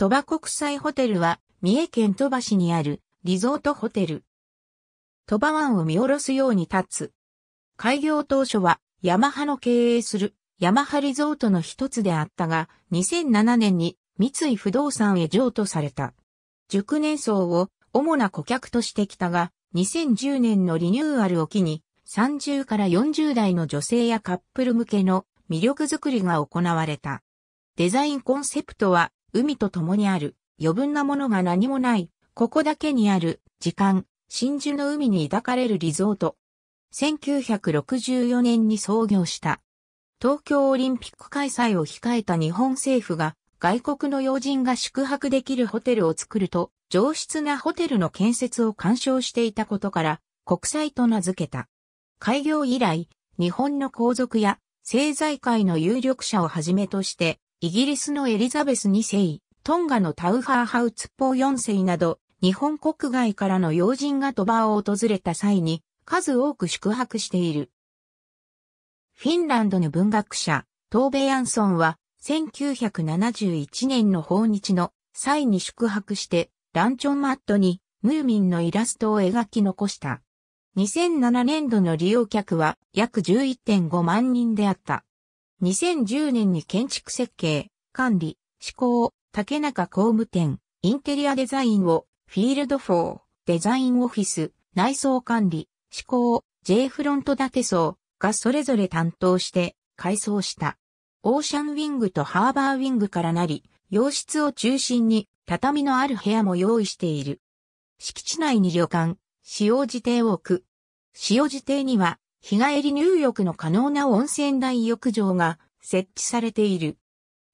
鳥羽国際ホテルは、三重県鳥羽市にあるリゾートホテル。鳥羽湾を見下ろすように立つ。開業当初は、ヤマハの経営するヤマハリゾートの一つであったが、2007年に三井不動産へ譲渡された。熟年層を主な顧客としてきたが、2010年のリニューアルを機に、30から40代の女性やカップル向けの魅力づくりが行われた。デザインコンセプトは海と共にある、余分なものが何もない、ここだけにある、時間、真珠の海に抱かれるリゾート。1964年に創業した。東京オリンピック開催を控えた日本政府が、外国の要人が宿泊できるホテルを作ると、上質なホテルの建設を干渉していたことから、国際と名付けた。開業以来、日本の皇族や政財界の有力者をはじめとして、イギリスのエリザベス2世、トンガのタウハーハウツポー4世など、日本国外からの要人が鳥羽を訪れた際に、数多く宿泊している。フィンランドの文学者、トーベ・ヤンソンは、1971年の訪日の際に宿泊して、ランチョンマットにムーミンのイラストを描き残した。2007年度の利用客は約11.5万人であった。2010年に建築設計、管理、施工、竹中工務店、インテリアデザインを、フィールド4、デザインオフィス、内装管理、施工、J フロント建て層がそれぞれ担当して改装した。オーシャンウィングとハーバーウィングからなり、洋室を中心に畳のある部屋も用意している。敷地内に旅館、使用時邸を置く。使用時邸には日帰り入浴の可能な温泉大浴場が設置されている。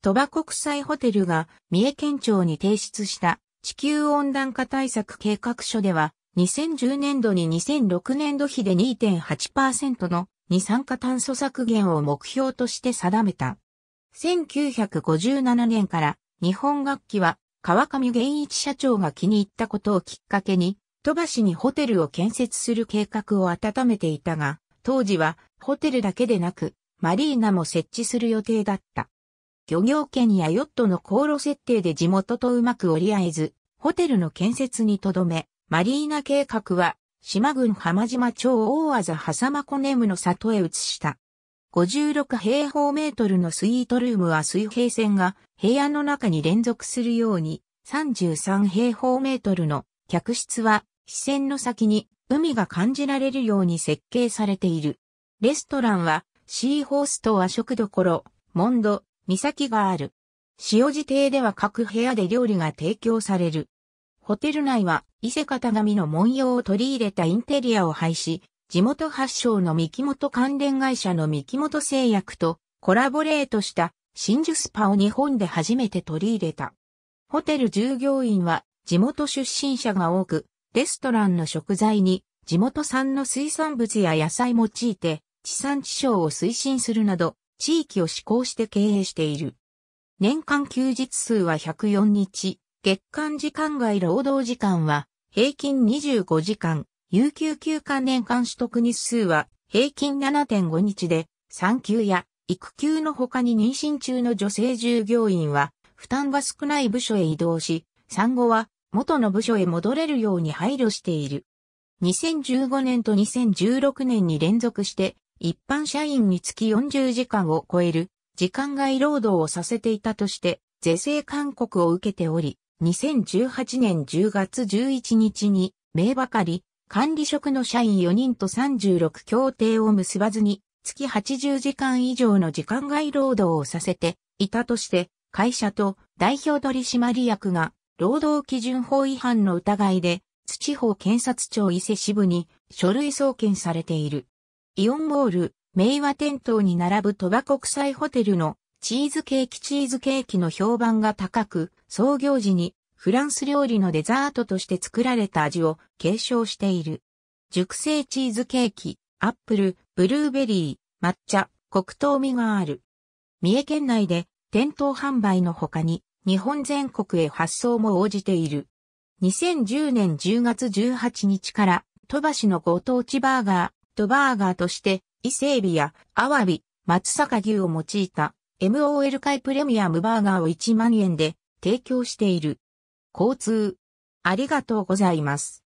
鳥羽国際ホテルが三重県庁に提出した地球温暖化対策計画書では、2010年度に2006年度比で2.8%の二酸化炭素削減を目標として定めた。1957年から日本楽器は川上源一社長が気に入ったことをきっかけに、鳥羽市にホテルを建設する計画を温めていたが、当時はホテルだけでなく、マリーナも設置する予定だった。漁業権やヨットの航路設定で地元とうまく折り合えず、ホテルの建設にとどめ、マリーナ計画は、島郡浜島町大和狭間コネムの里へ移した。56平方メートルのスイートルームは水平線が部屋の中に連続するように、33平方メートルの客室は、視線の先に海が感じられるように設計されている。レストランは、シーホースと和食どころ、モンド、岬がある。塩地邸では各部屋で料理が提供される。ホテル内は、伊勢型紙の文様を取り入れたインテリアを配し、地元発祥の三木本関連会社の三木本製薬とコラボレートした真珠スパを日本で初めて取り入れた。ホテル従業員は地元出身者が多く、レストランの食材に地元産の水産物や野菜用いて地産地消を推進するなど地域を志向して経営している。年間休日数は104日、月間時間外労働時間は平均25時間、有給休暇年間取得日数は平均7.5日で、産休や育休の他に妊娠中の女性従業員は負担が少ない部署へ移動し、産後は元の部署へ戻れるように配慮している。2015年と2016年に連続して一般社員につき40時間を超える時間外労働をさせていたとして是正勧告を受けており、2018年10月11日に名ばかり管理職の社員4人と36協定を結ばずに月80時間以上の時間外労働をさせていたとして会社と代表取締役が労働基準法違反の疑いで、土方検察庁伊勢支部に書類送検されている。イオンモール、明和店頭に並ぶ鳥羽国際ホテルのチーズケーキチーズケーキの評判が高く、創業時にフランス料理のデザートとして作られた味を継承している。熟成チーズケーキ、アップル、ブルーベリー、抹茶、黒糖味がある。三重県内で店頭販売の他に日本全国へ発送も応じている。2010年10月18日から、鳥羽市のご当地バーガー、とバーガーとして、伊勢海老や、アワビ、松阪牛を用いた、MOL 界プレミアムバーガーを1万円で提供している。交通。ありがとうございます。